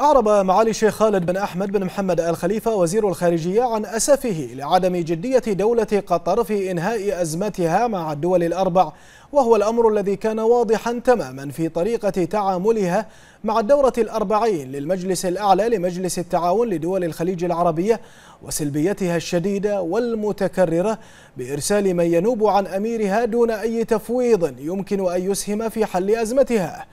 أعرب معالي الشيخ خالد بن أحمد بن محمد آل خليفة وزير الخارجية عن أسفه لعدم جدية دولة قطر في إنهاء أزمتها مع الدول الأربع وهو الأمر الذي كان واضحا تماما في طريقة تعاملها مع الدورة الأربعين للمجلس الأعلى لمجلس التعاون لدول الخليج العربية وسلبيتها الشديدة والمتكررة بإرسال من ينوب عن أميرها دون أي تفويض يمكن أن يسهم في حل أزمتها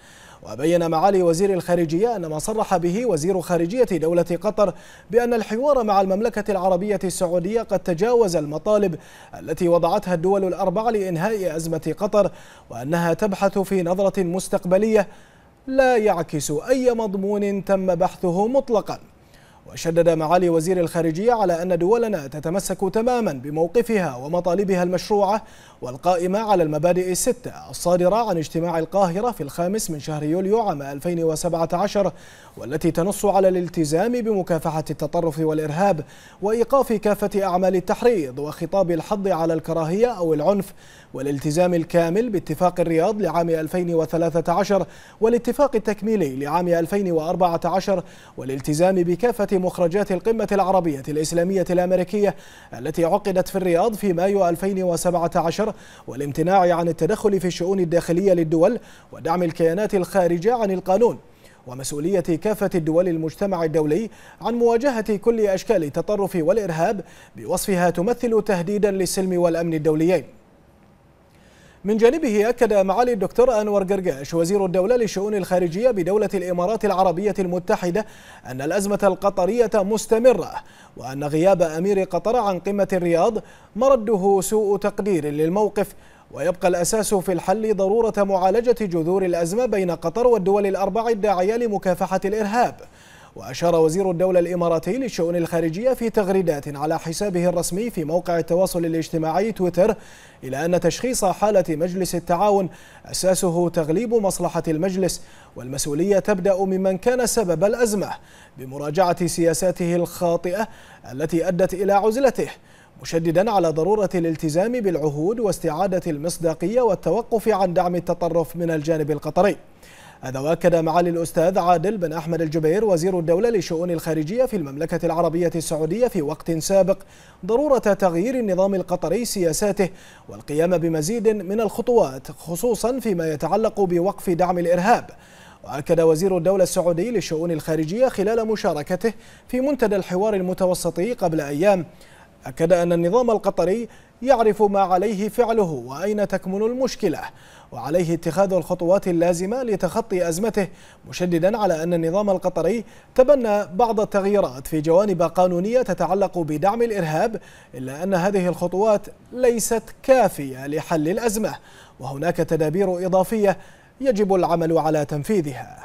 وبين معالي وزير الخارجية أن ما صرح به وزير خارجية دولة قطر بأن الحوار مع المملكة العربية السعودية قد تجاوز المطالب التي وضعتها الدول الأربع لإنهاء أزمة قطر وأنها تبحث في نظرة مستقبلية لا يعكس أي مضمون تم بحثه مطلقاً وشدد معالي وزير الخارجية على أن دولنا تتمسك تماما بموقفها ومطالبها المشروعة والقائمة على المبادئ الستة الصادرة عن اجتماع القاهرة في الخامس من شهر يوليو عام 2017 والتي تنص على الالتزام بمكافحة التطرف والإرهاب وإيقاف كافة أعمال التحريض وخطاب الحض على الكراهية أو العنف والالتزام الكامل باتفاق الرياض لعام 2013 والاتفاق التكميلي لعام 2014 والالتزام بكافة مخرجات القمة العربية الإسلامية الأمريكية التي عقدت في الرياض في مايو 2017 والامتناع عن التدخل في الشؤون الداخلية للدول ودعم الكيانات الخارجة عن القانون ومسؤولية كافة الدول المجتمع الدولي عن مواجهة كل أشكال التطرف والإرهاب بوصفها تمثل تهديدا للسلم والأمن الدوليين من جانبه أكد معالي الدكتور أنور قرقاش وزير الدولة للشؤون الخارجية بدولة الإمارات العربية المتحدة أن الأزمة القطرية مستمرة وأن غياب أمير قطر عن قمة الرياض مرده سوء تقدير للموقف ويبقى الأساس في الحل ضرورة معالجة جذور الأزمة بين قطر والدول الأربع الداعية لمكافحة الإرهاب وأشار وزير الدولة الإماراتي للشؤون الخارجية في تغريدات على حسابه الرسمي في موقع التواصل الاجتماعي تويتر إلى أن تشخيص حالة مجلس التعاون أساسه تغليب مصلحة المجلس والمسؤولية تبدأ ممن كان سبب الأزمة بمراجعة سياساته الخاطئة التي أدت إلى عزلته مشددا على ضرورة الالتزام بالعهود واستعادة المصداقية والتوقف عن دعم التطرف من الجانب القطري هذا واكد معالي الأستاذ عادل بن أحمد الجبير وزير الدولة لشؤون الخارجية في المملكة العربية السعودية في وقت سابق ضرورة تغيير النظام القطري سياساته والقيام بمزيد من الخطوات خصوصا فيما يتعلق بوقف دعم الإرهاب وأكد وزير الدولة السعودي للشؤون الخارجية خلال مشاركته في منتدى الحوار المتوسطي قبل أيام أكد أن النظام القطري يعرف ما عليه فعله وأين تكمن المشكلة وعليه اتخاذ الخطوات اللازمة لتخطي أزمته مشددا على أن النظام القطري تبنى بعض التغييرات في جوانب قانونية تتعلق بدعم الإرهاب إلا أن هذه الخطوات ليست كافية لحل الأزمة وهناك تدابير إضافية يجب العمل على تنفيذها